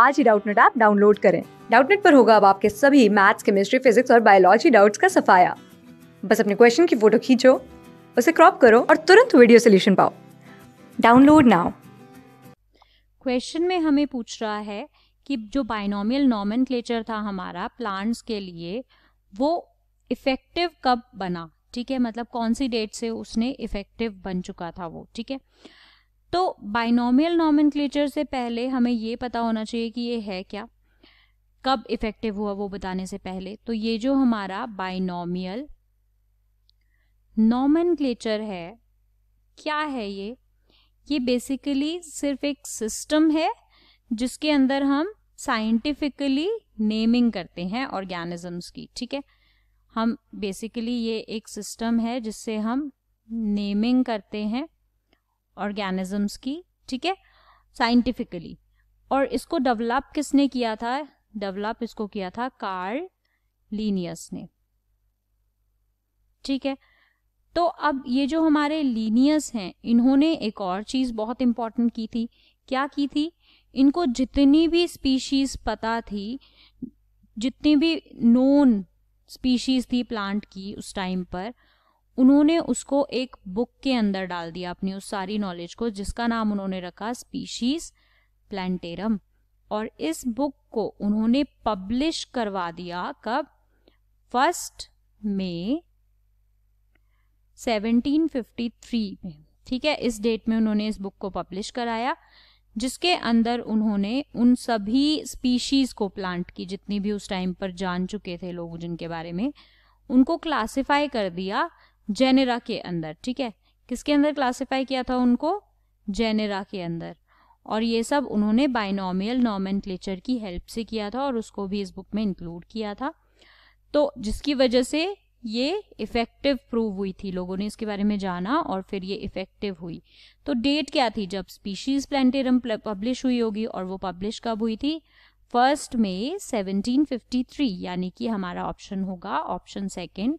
आज ही Doubtnut app download करें डाउटनेट पर होगा अब आपके सभी मैथ्स केमिस्ट्री फिजिक्स और बायोलॉजी डाउट्स का सफाया बस अपने क्वेश्चन की फोटो खींचो उसे क्रॉप करो और तुरंत वीडियो सोल्यूशन पाओ डाउनलोड नाउ क्वेश्चन में हमें पूछ रहा है कि जो बाइनोमियल नॉमन था हमारा प्लांट्स के लिए वो इफेक्टिव कब बना ठीक है मतलब कौन सी डेट से उसने इफेक्टिव बन चुका था वो ठीक है तो बाइनोमियल नॉमेनक्लेचर से पहले हमें ये पता होना चाहिए कि ये है क्या कब इफेक्टिव हुआ वो बताने से पहले तो ये जो हमारा बाइनोमियल नॉमेनक्लेचर है क्या है ये ये बेसिकली सिर्फ एक सिस्टम है जिसके अंदर हम साइंटिफिकली नेमिंग करते हैं ऑर्गेनिजम्स की ठीक है हम बेसिकली ये एक सिस्टम है जिससे हम नेमिंग करते हैं ऑर्गेनिजम्स की ठीक है साइंटिफिकली और इसको डेवलप किसने किया था डेवलप इसको किया था कार्ल लीनियस ने ठीक है तो अब ये जो हमारे लीनियस हैं इन्होंने एक और चीज़ बहुत इंपॉर्टेंट की थी क्या की थी इनको जितनी भी स्पीशीज पता थी जितनी भी नोन स्पीशीज थी प्लांट की उस टाइम पर उन्होंने उसको एक बुक के अंदर डाल दिया अपनी उस सारी नॉलेज को जिसका नाम उन्होंने रखा स्पीशीज प्लान्टेरम और इस बुक को उन्होंने पब्लिश करवा दिया कब फर्स्ट मई 1753 में ठीक है इस डेट में उन्होंने इस बुक को पब्लिश कराया जिसके अंदर उन्होंने उन सभी स्पीशीज को प्लांट की जितनी भी उस टाइम पर जान चुके थे लोग जिनके बारे में उनको क्लासिफाई कर दिया जेनेरा के अंदर ठीक है किसके अंदर क्लासीफाई किया था उनको जेनेरा के अंदर और ये सब उन्होंने बाइनोमियल नॉमन की हेल्प से किया था और उसको भी इस बुक में इंक्लूड किया था तो जिसकी वजह से ये इफेक्टिव प्रूव हुई थी लोगों ने इसके बारे में जाना और फिर ये इफेक्टिव हुई तो डेट क्या थी जब स्पीशीज प्लान्टेरम पब्लिश हुई होगी और वो पब्लिश कब हुई थी फर्स्ट मई 1753 यानी कि हमारा ऑप्शन होगा ऑप्शन सेकंड